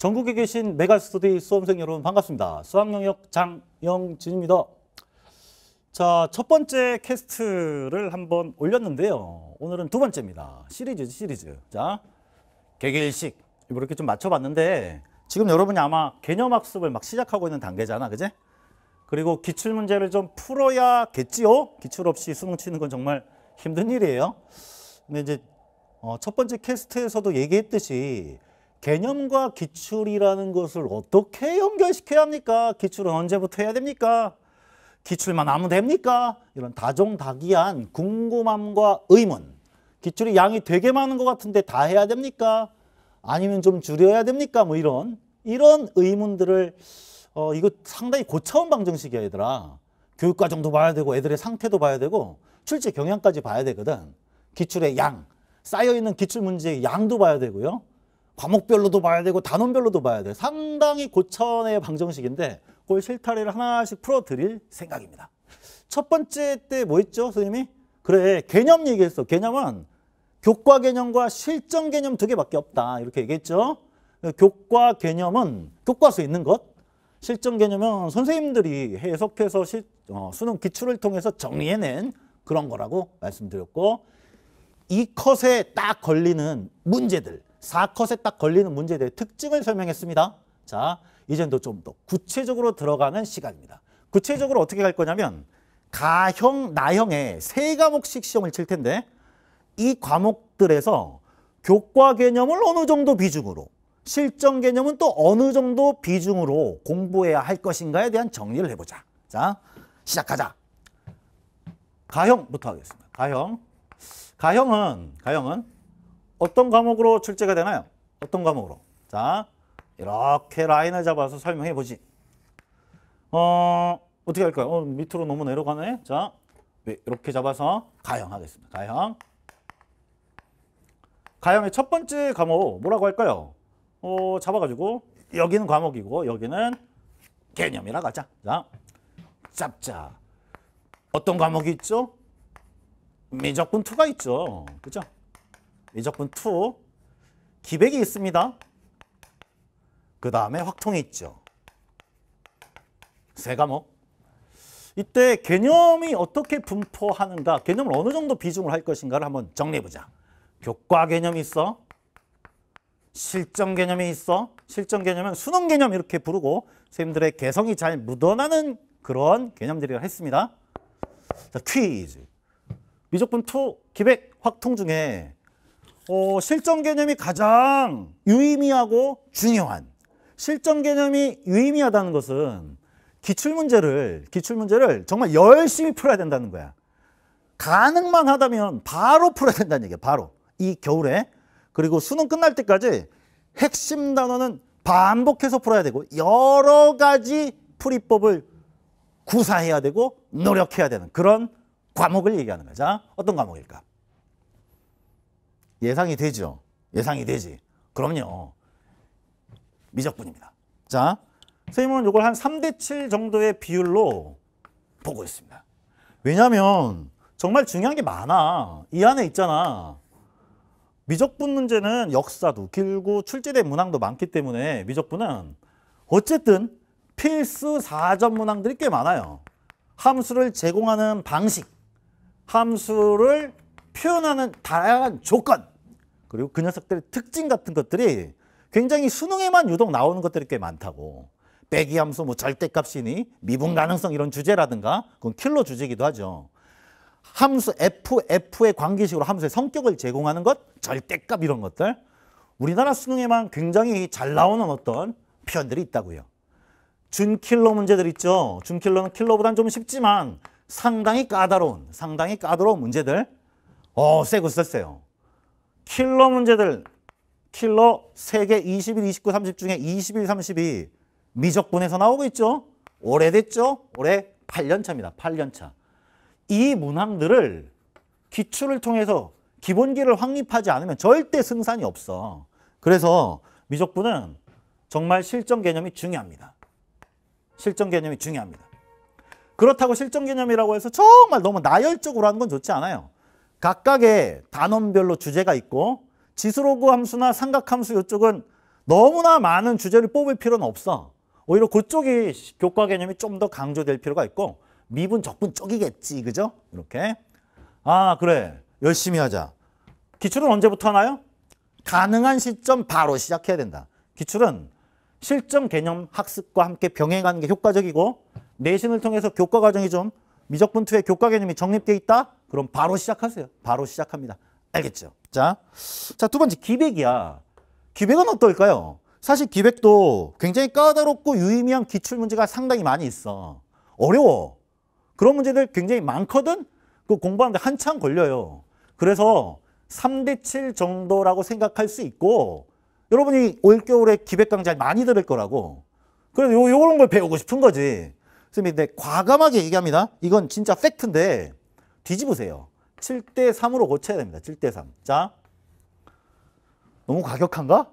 전국에 계신 메가스터디 수험생 여러분 반갑습니다. 수학영역 장영진입니다. 자, 첫 번째 캐스트를 한번 올렸는데요. 오늘은 두 번째입니다. 시리즈 시리즈. 자, 개개일식 이렇게 좀 맞춰봤는데 지금 여러분이 아마 개념학습을 막 시작하고 있는 단계잖아, 그제? 그리고 기출문제를 좀 풀어야겠지요? 기출 없이 수능 치는 건 정말 힘든 일이에요. 근데 이제 어, 첫 번째 캐스트에서도 얘기했듯이 개념과 기출이라는 것을 어떻게 연결시켜야 합니까? 기출은 언제부터 해야 됩니까? 기출만 하면 됩니까? 이런 다종다기한 궁금함과 의문. 기출이 양이 되게 많은 것 같은데 다 해야 됩니까? 아니면 좀 줄여야 됩니까? 뭐 이런 이런 의문들을 어 이거 상당히 고차원 방정식이야 얘들아. 교육과정도 봐야 되고 애들의 상태도 봐야 되고 출제 경향까지 봐야 되거든. 기출의 양, 쌓여있는 기출 문제의 양도 봐야 되고요. 과목별로도 봐야 되고 단원별로도 봐야 돼요. 상당히 고천의 방정식인데 그걸 실타래를 하나씩 풀어드릴 생각입니다. 첫 번째 때 뭐 했죠, 선생님이? 그래, 개념 얘기했어. 개념은 교과 개념과 실전 개념 두 개밖에 없다. 이렇게 얘기했죠. 교과 개념은 교과서에 있는 것, 실전 개념은 선생님들이 해석해서 실, 어, 수능 기출을 통해서 정리해낸 그런 거라고 말씀드렸고 이 컷에 딱 걸리는 문제들 4컷에 딱 걸리는 문제에 대해 특징을 설명했습니다. 자, 이젠 또좀 더 구체적으로 들어가는 시간입니다. 구체적으로 어떻게 갈 거냐면 가형, 나형의 세 과목씩 시험을 칠 텐데 이 과목들에서 교과 개념을 어느 정도 비중으로 실전 개념은 또 어느 정도 비중으로 공부해야 할 것인가에 대한 정리를 해보자. 자, 시작하자. 가형부터 하겠습니다. 가형. 가형은, 가형은 어떤 과목으로 출제가 되나요? 어떤 과목으로? 자, 이렇게 라인을 잡아서 설명해 보지. 어, 어떻게 할까요? 어, 밑으로 너무 내려가네. 자, 네, 이렇게 잡아서 가형 하겠습니다. 가형. 가형의 첫 번째 과목 뭐라고 할까요? 어, 잡아가지고 여기는 과목이고 여기는 개념이라고 자 자, 짭자. 어떤 과목이 있죠? 미적분 투가 있죠. 그죠? 미적분 2 기백이 있습니다. 그 다음에 확통이 있죠. 세 과목. 이때 개념이 어떻게 분포하는가 개념을 어느 정도 비중을 할 것인가를 한번 정리해보자. 교과 개념이 있어. 실전 개념이 있어. 실전 개념은 수능 개념 이렇게 부르고 선생님들의 개성이 잘 묻어나는 그런 개념들이라 했습니다. 자, 퀴즈. 미적분 2, 기백, 확통 중에 어, 실전 개념이 가장 유의미하고 중요한 실전 개념이 유의미하다는 것은 기출 문제를 기출 문제를 정말 열심히 풀어야 된다는 거야. 가능만 하다면 바로 풀어야 된다는 얘기야. 바로 이 겨울에 그리고 수능 끝날 때까지 핵심 단어는 반복해서 풀어야 되고 여러 가지 풀이법을 구사해야 되고 노력해야 되는 그런 과목을 얘기하는 거죠. 어떤 과목일까? 예상이 되죠. 예상이 되지. 그럼요. 미적분입니다. 자, 선생님은 이걸 한 3대 7 정도의 비율로 보고 있습니다. 왜냐하면 정말 중요한 게 많아. 이 안에 있잖아. 미적분 문제는 역사도 길고 출제된 문항도 많기 때문에 미적분은 어쨌든 필수 사전 문항들이 꽤 많아요. 함수를 제공하는 방식, 함수를 표현하는 다양한 조건 그리고 그 녀석들의 특징 같은 것들이 굉장히 수능에만 유독 나오는 것들이 꽤 많다고. 빼기 함수, 뭐 절대값이니, 미분 음. 가능성 이런 주제라든가 그건 킬러 주제이기도 하죠. 함수 f, f의 관계식으로 함수의 성격을 제공하는 것, 절대값 이런 것들. 우리나라 수능에만 굉장히 잘 나오는 어떤 표현들이 있다고요. 준킬러 문제들 있죠. 준킬러는 킬러보단 좀 쉽지만 상당히 까다로운, 상당히 까다로운 문제들. 어, 세고 썼어요. 킬러 문제들 킬러 세계 21, 29, 30 중에 21, 32 0 미적분에서 나오고 있죠. 오래됐죠. 올해 8년 차입니다. 8년 차. 이 문항들을 기출을 통해서 기본기를 확립하지 않으면 절대 승산이 없어. 그래서 미적분은 정말 실전 개념이 중요합니다. 실전 개념이 중요합니다. 그렇다고 실전 개념이라고 해서 정말 너무 나열적으로 하는 건 좋지 않아요. 각각의 단원별로 주제가 있고 지수로그 함수나 삼각함수 이쪽은 너무나 많은 주제를 뽑을 필요는 없어. 오히려 그쪽이 교과 개념이 좀 더 강조될 필요가 있고 미분 적분 쪽이겠지 그죠? 이렇게 아 그래 열심히 하자. 기출은 언제부터 하나요? 가능한 시점 바로 시작해야 된다. 기출은 실전 개념 학습과 함께 병행하는 게 효과적이고 내신을 통해서 교과 과정이 좀 미적분투의 교과 개념이 정립되어 있다? 그럼 바로 시작하세요. 바로 시작합니다. 알겠죠? 자, 자, 두 번째 기백이야. 기백은 어떨까요? 사실 기백도 굉장히 까다롭고 유의미한 기출 문제가 상당히 많이 있어. 어려워. 그런 문제들 굉장히 많거든? 그 공부하는데 한참 걸려요. 그래서 3대7 정도라고 생각할 수 있고, 여러분이 올겨울에 기백 강좌 많이 들을 거라고. 그래서 요, 요런 걸 배우고 싶은 거지. 선생님, 근데 네, 과감하게 얘기합니다. 이건 진짜 팩트인데, 뒤집으세요. 7대 3으로 고쳐야 됩니다. 7대 3. 자, 너무 과격한가?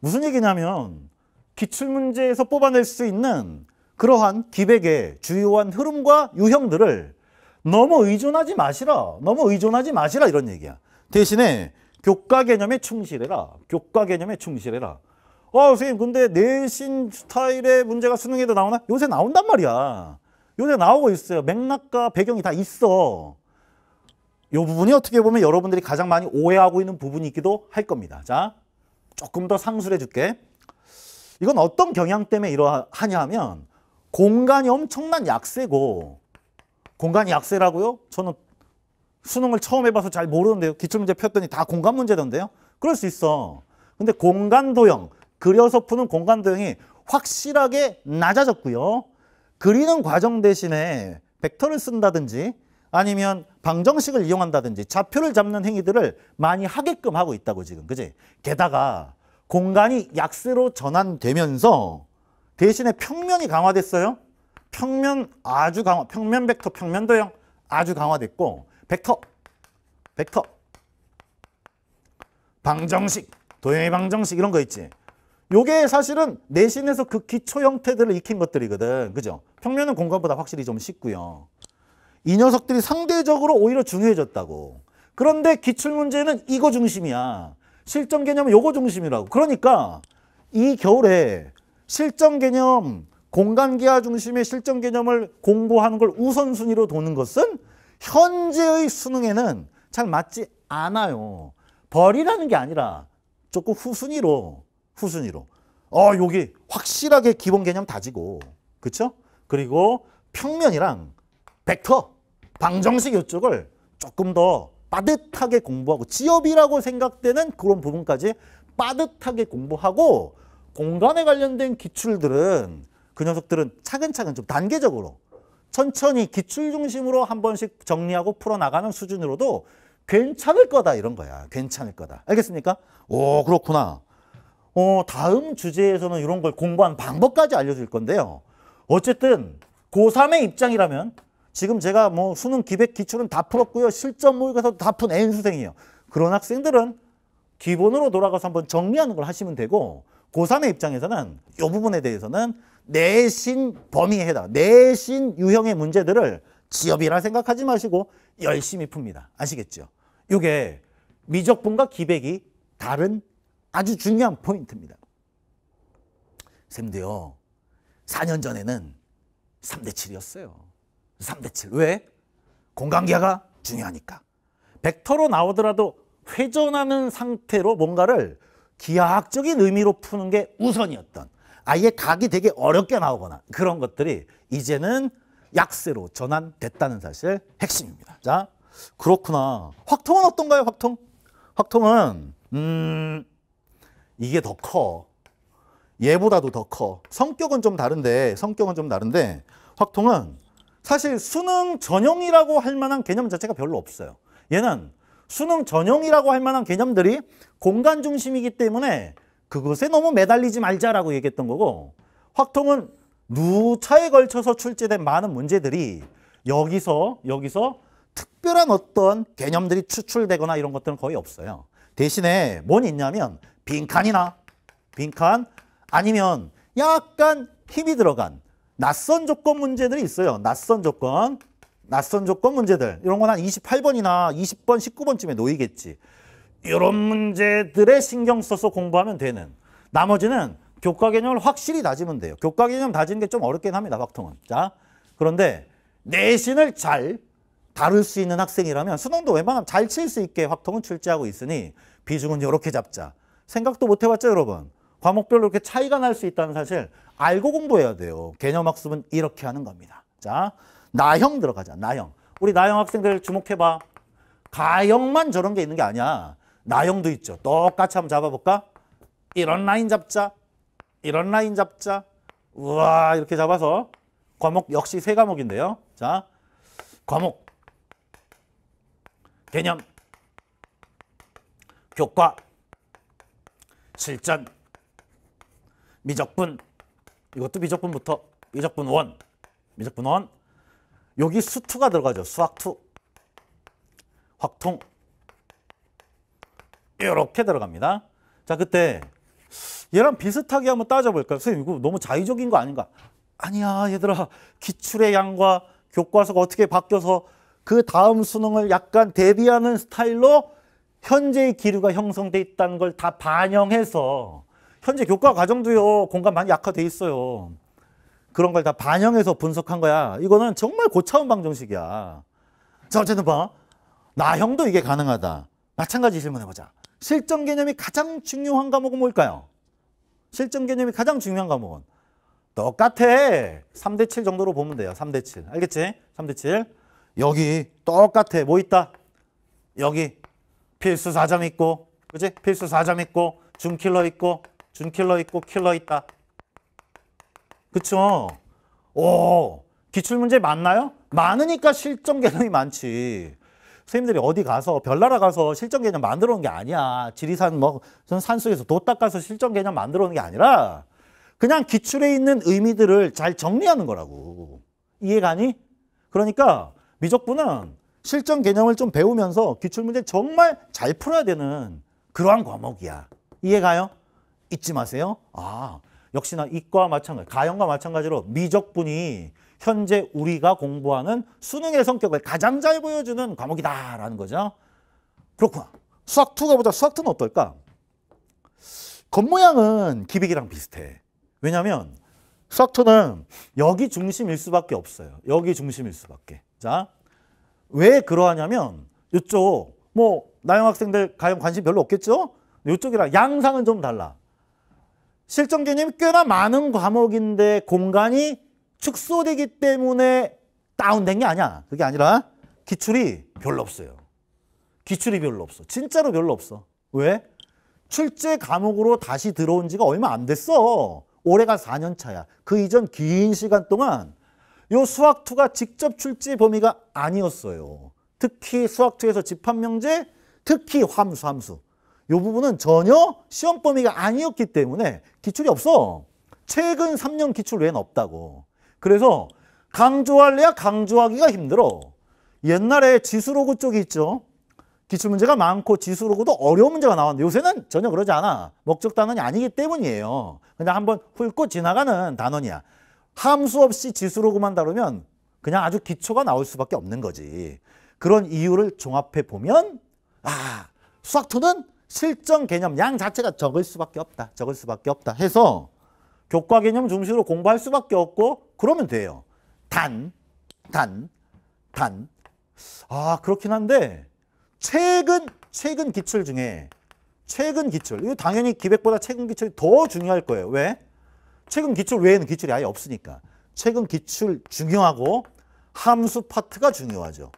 무슨 얘기냐면 기출문제에서 뽑아낼 수 있는 그러한 기백의 주요한 흐름과 유형들을 너무 의존하지 마시라. 너무 의존하지 마시라 이런 얘기야. 대신에 교과 개념에 충실해라. 교과 개념에 충실해라. 어, 아, 선생님 근데 내신 스타일의 문제가 수능에도 나오나? 요새 나온단 말이야. 요새 나오고 있어요. 맥락과 배경이 다 있어. 이 부분이 어떻게 보면 여러분들이 가장 많이 오해하고 있는 부분이 기도할 겁니다. 자, 조금 더 상술해 줄게. 이건 어떤 경향 때문에 이러하냐 면 공간이 엄청난 약세고 공간이 약세라고요? 저는 수능을 처음 해봐서 잘 모르는데요. 기출문제 폈더니 다 공간 문제던데요. 그럴 수 있어. 근데 공간 도형, 그려서 푸는 공간 도형이 확실하게 낮아졌고요. 그리는 과정 대신에 벡터를 쓴다든지 아니면 방정식을 이용한다든지 좌표를 잡는 행위들을 많이 하게끔 하고 있다고 지금 그지 게다가 공간이 약세로 전환되면서 대신에 평면이 강화됐어요 평면 아주 강화 평면 벡터 평면 도형 아주 강화됐고 벡터 벡터 방정식 도형의 방정식 이런 거 있지 요게 사실은 내신에서 그 기초 형태들을 익힌 것들이거든 그죠 평면은 공간보다 확실히 좀 쉽고요 이 녀석들이 상대적으로 오히려 중요해졌다고. 그런데 기출문제는 이거 중심이야. 실전 개념은 요거 중심이라고. 그러니까 이 겨울에 실전 개념, 공간기하 중심의 실전 개념을 공부하는 걸 우선순위로 도는 것은 현재의 수능에는 잘 맞지 않아요. 버리라는 게 아니라 조금 후순위로, 후순위로. 어, 여기 확실하게 기본 개념 다지고, 그쵸? 그리고 평면이랑 벡터, 방정식 이쪽을 조금 더 빠듯하게 공부하고 지엽이라고 생각되는 그런 부분까지 빠듯하게 공부하고 공간에 관련된 기출들은 그 녀석들은 차근차근 좀 단계적으로 천천히 기출 중심으로 한 번씩 정리하고 풀어나가는 수준으로도 괜찮을 거다 이런 거야. 괜찮을 거다. 알겠습니까? 오 그렇구나. 어, 다음 주제에서는 이런 걸공부한 방법까지 알려줄 건데요. 어쨌든 고3의 입장이라면 지금 제가 뭐 수능 기백 기출은 다 풀었고요. 실전 모의고사도 다 푼 N수생이에요. 그런 학생들은 기본으로 돌아가서 한번 정리하는 걸 하시면 되고 고3의 입장에서는 이 부분에 대해서는 내신 범위에 해당, 내신 유형의 문제들을 지업이라 생각하지 마시고 열심히 풉니다. 아시겠죠? 이게 미적분과 기백이 다른 아주 중요한 포인트입니다. 쌤도요. 4년 전에는 3대 7이었어요. 3대 7. 왜? 공간기하가 중요하니까. 벡터로 나오더라도 회전하는 상태로 뭔가를 기하학적인 의미로 푸는 게 우선이었던 아예 각이 되게 어렵게 나오거나 그런 것들이 이제는 약세로 전환됐다는 사실 핵심입니다. 자, 그렇구나. 확통은 어떤가요, 확통? 확통은 음 이게 더 커. 얘보다도 더 커. 성격은 좀 다른데 성격은 좀 다른데 확통은 사실 수능 전형이라고 할 만한 개념 자체가 별로 없어요. 얘는 수능 전형이라고 할 만한 개념들이 공간 중심이기 때문에 그것에 너무 매달리지 말자라고 얘기했던 거고 확통은 누차에 걸쳐서 출제된 많은 문제들이 여기서 여기서 특별한 어떤 개념들이 추출되거나 이런 것들은 거의 없어요. 대신에 뭔 있냐면 빈칸이나 빈칸 아니면 약간 힘이 들어간 낯선 조건 문제들이 있어요. 낯선 조건, 낯선 조건 문제들. 이런 건 한 28번이나 20번, 19번쯤에 놓이겠지. 이런 문제들에 신경 써서 공부하면 되는. 나머지는 교과 개념을 확실히 다지면 돼요. 교과 개념 다지는 게 좀 어렵긴 합니다. 박통은. 자, 그런데 내신을 잘 다룰 수 있는 학생이라면 수능도 웬만하면 잘 칠 수 있게 확통은 출제하고 있으니 비중은 이렇게 잡자. 생각도 못 해봤죠, 여러분? 과목별로 이렇게 차이가 날 수 있다는 사실 알고 공부해야 돼요. 개념 학습은 이렇게 하는 겁니다. 자, 나형 들어가자. 나형. 우리 나형 학생들 주목해 봐. 가형만 저런 게 있는 게 아니야. 나형도 있죠. 똑같이 한번 잡아볼까? 이런 라인 잡자. 이런 라인 잡자. 우와 이렇게 잡아서 과목 역시 세 과목인데요. 자, 과목, 개념, 교과, 실전, 미적분, 이것도 미적분부터 미적분 원, 미적분 원. 여기 수투가 들어가죠. 수학투, 확통. 이렇게 들어갑니다. 자, 그때 얘랑 비슷하게 한번 따져볼까요? 선생님, 이거 너무 자의적인 거 아닌가? 아니야, 얘들아. 기출의 양과 교과서가 어떻게 바뀌어서 그 다음 수능을 약간 대비하는 스타일로 현재의 기류가 형성돼 있다는 걸 다 반영해서 현재 교과 과정도요 공간 많이 약화돼 있어요. 그런 걸 다 반영해서 분석한 거야. 이거는 정말 고차원 방정식이야. 자 어쨌든 봐. 나형도 이게 가능하다. 마찬가지 질문해보자. 실전 개념이 가장 중요한 과목은 뭘까요? 실전 개념이 가장 중요한 과목은 똑같아. 3대 7 정도로 보면 돼요. 3대 7. 알겠지? 3대 7. 여기 똑같아. 뭐 있다? 여기 필수 4점 있고, 그지? 필수 4점 있고, 줌킬러 있고, 준킬러 있고 킬러 있다. 그쵸? 오, 기출문제 많나요? 많으니까 실전 개념이 많지. 선생님들이 어디 가서 별나라 가서 실전 개념 만들어 놓은 게 아니야. 지리산 뭐 산속에서 도 닦아서 실전 개념 만들어 놓은 게 아니라 그냥 기출에 있는 의미들을 잘 정리하는 거라고. 이해가니? 그러니까 미적분은 실전 개념을 좀 배우면서 기출문제 정말 잘 풀어야 되는 그러한 과목이야. 이해가요? 잊지 마세요. 아, 역시나 이과 와 마찬가지, 가형과 마찬가지로 미적분이 현재 우리가 공부하는 수능의 성격을 가장 잘 보여주는 과목이다라는 거죠. 그렇구나. 수학 2가 보자 수학 2는 어떨까? 겉모양은 기백이랑 비슷해. 왜냐하면 수학 2는 여기 중심일 수밖에 없어요. 여기 중심일 수밖에. 자, 왜 그러하냐면 이쪽 뭐 나영 학생들 가형 관심 별로 없겠죠? 이쪽이랑 양상은 좀 달라. 실전 개념이 꽤나 많은 과목인데 공간이 축소되기 때문에 다운된 게 아니야. 그게 아니라 기출이 별로 없어요. 기출이 별로 없어. 진짜로 별로 없어. 왜? 출제 과목으로 다시 들어온 지가 얼마 안 됐어. 올해가 4년 차야. 그 이전 긴 시간 동안 요 수학2가 직접 출제 범위가 아니었어요. 특히 수학2에서 집합명제, 특히 함수 함수. 이 부분은 전혀 시험 범위가 아니었기 때문에 기출이 없어. 최근 3년 기출 외에는 없다고. 그래서 강조할래야 강조하기가 힘들어. 옛날에 지수로그 쪽이 있죠. 기출 문제가 많고 지수로그도 어려운 문제가 나왔는데 요새는 전혀 그러지 않아. 목적 단원이 아니기 때문이에요. 그냥 한번 훑고 지나가는 단원이야. 함수 없이 지수로그만 다루면 그냥 아주 기초가 나올 수밖에 없는 거지. 그런 이유를 종합해 보면 아 수학2는 실정 개념 양 자체가 적을 수밖에 없다. 적을 수밖에 없다. 해서 교과 개념 중심으로 공부할 수밖에 없고 그러면 돼요. 단, 단, 단. 아 그렇긴 한데 최근 최근 기출 중에 최근 기출 이거 당연히 기백보다 최근 기출이 더 중요할 거예요. 왜? 최근 기출 외에는 기출이 아예 없으니까 최근 기출 중요하고 함수 파트가 중요하죠.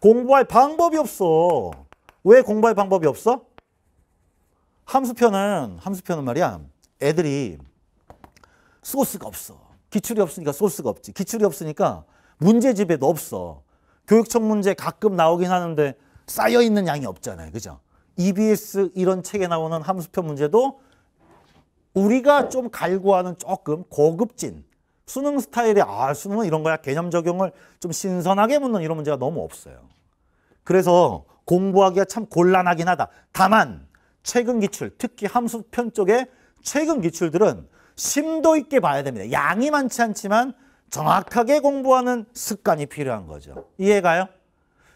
공부할 방법이 없어. 왜 공부할 방법이 없어? 함수표는 함수표는 말이야 애들이 소스가 없어. 기출이 없으니까 소스가 없지. 기출이 없으니까 문제집에도 없어. 교육청 문제 가끔 나오긴 하는데 쌓여있는 양이 없잖아요. 그죠? EBS 이런 책에 나오는 함수표 문제도 우리가 좀 갈구하는 조금 고급진 수능 스타일의 아 수능은 이런 거야 개념 적용을 좀 신선하게 묻는 이런 문제가 너무 없어요. 그래서 공부하기가 참 곤란하긴 하다. 다만 최근 기출, 특히 함수편 쪽에 최근 기출들은 심도 있게 봐야 됩니다. 양이 많지 않지만 정확하게 공부하는 습관이 필요한 거죠. 이해가요?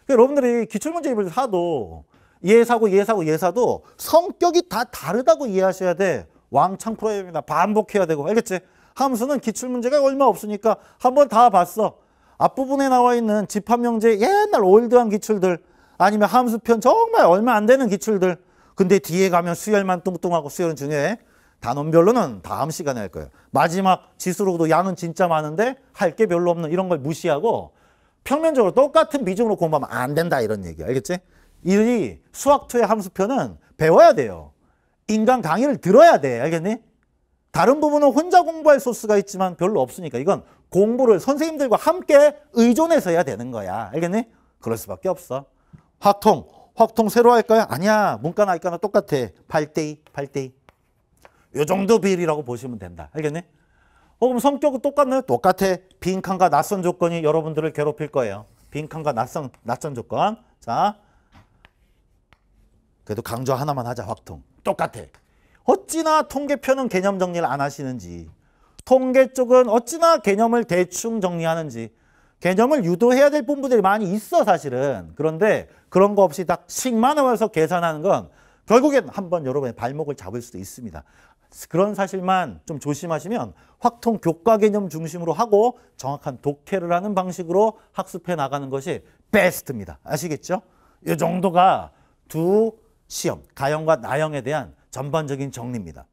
그러니까 여러분들이 기출문제 입을 사도 예사고 예사고 예사도 성격이 다 다르다고 이해하셔야 돼. 왕창 풀어야 됩니다. 반복해야 되고. 알겠지? 함수는 기출문제가 얼마 없으니까 한 번 다 봤어. 앞부분에 나와 있는 집합명제 옛날 올드한 기출들 아니면 함수편 정말 얼마 안 되는 기출들 근데 뒤에 가면 수열만 뚱뚱하고 수열은 중요해. 단원별로는 다음 시간에 할 거예요. 마지막 지수로도 양은 진짜 많은데 할 게 별로 없는 이런 걸 무시하고 평면적으로 똑같은 비중으로 공부하면 안 된다 이런 얘기야. 알겠지? 이 수학2의 함수표는 배워야 돼요. 인간 강의를 들어야 돼. 알겠니? 다른 부분은 혼자 공부할 소스가 있지만 별로 없으니까 이건 공부를 선생님들과 함께 의존해서 해야 되는 거야. 알겠니? 그럴 수밖에 없어. 화통 확통 새로 할까요? 아니야. 문과나 이과나 똑같아. 8대2, 8대2. 요 정도 비율이라고 보시면 된다. 알겠니? 어, 그럼 성격은 똑같나요? 똑같아. 빈칸과 낯선 조건이 여러분들을 괴롭힐 거예요. 빈칸과 낯선, 낯선 조건. 자. 그래도 강조 하나만 하자, 확통. 똑같아. 어찌나 통계표는 개념 정리를 안 하시는지, 통계 쪽은 어찌나 개념을 대충 정리하는지, 개념을 유도해야 될분부들이 많이 있어 사실은. 그런데 그런 거 없이 딱 식만 하면서 계산하는 건 결국엔 한번 여러분의 발목을 잡을 수도 있습니다. 그런 사실만 좀 조심하시면 확통 교과 개념 중심으로 하고 정확한 독해를 하는 방식으로 학습해 나가는 것이 베스트입니다. 아시겠죠? 이 정도가 두 시험, 가형과 나형에 대한 전반적인 정리입니다.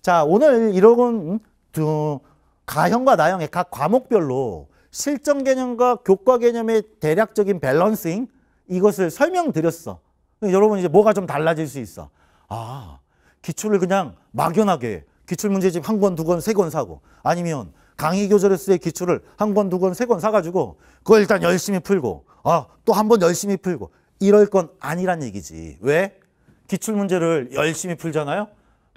자, 오늘 이런 두 가형과 나형의 각 과목별로 실전 개념과 교과 개념의 대략적인 밸런싱 이것을 설명드렸어. 그러니까 여러분 이제 뭐가 좀 달라질 수 있어. 아, 기출을 그냥 막연하게 기출 문제집 한 권, 두 권, 세 권 사고 아니면 강의 교재로서의 기출을 한 권, 두 권, 세 권 사가지고 그걸 일단 열심히 풀고 아, 또 한 번 열심히 풀고 이럴 건 아니란 얘기지. 왜? 기출 문제를 열심히 풀잖아요.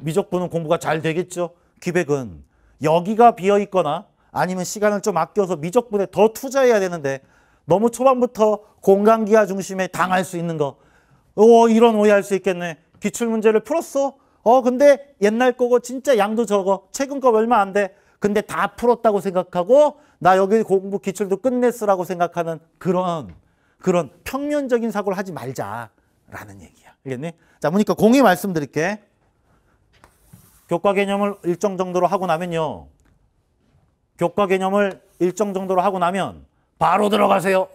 미적분은 공부가 잘 되겠죠. 기백은 여기가 비어 있거나 아니면 시간을 좀 아껴서 미적분에 더 투자해야 되는데 너무 초반부터 공강기하 중심에 당할 수 있는 거. 오 어, 이런 오해할 수 있겠네. 기출 문제를 풀었어. 어 근데 옛날 거고 진짜 양도 적어. 최근 거 얼마 안 돼. 근데 다 풀었다고 생각하고 나 여기 공부 기출도 끝냈으라고 생각하는 그런 그런 평면적인 사고를 하지 말자라는 얘기야. 알겠니? 자, 보니까 공이 말씀드릴게. 교과 개념을 일정 정도로 하고 나면요. 교과 개념을 일정 정도로 하고 나면 바로 들어가세요.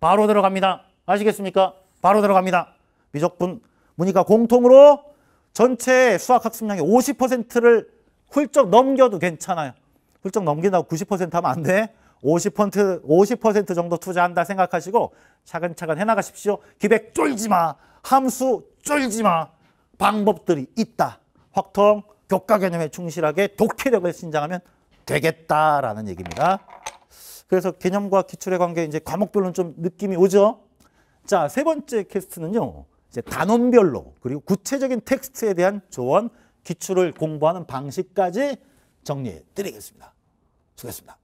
바로 들어갑니다. 아시겠습니까? 바로 들어갑니다. 미적분 문이가 공통으로 전체 수학 학습량의 50%를 훌쩍 넘겨도 괜찮아요. 훌쩍 넘긴다고 90% 하면 안 돼. 50% 50% 정도 투자한다 생각하시고 차근차근 해나가십시오. 기백 쫄지 마. 함수 쫄지 마. 방법들이 있다. 확통 교과 개념에 충실하게 독해력을 신장하면 되겠다라는 얘기입니다. 그래서 개념과 기출의 관계 이제 과목별로는 좀 느낌이 오죠. 자, 세 번째 캐스트는요. 이제 단원별로 그리고 구체적인 텍스트에 대한 조언, 기출을 공부하는 방식까지 정리해 드리겠습니다. 수고했습니다.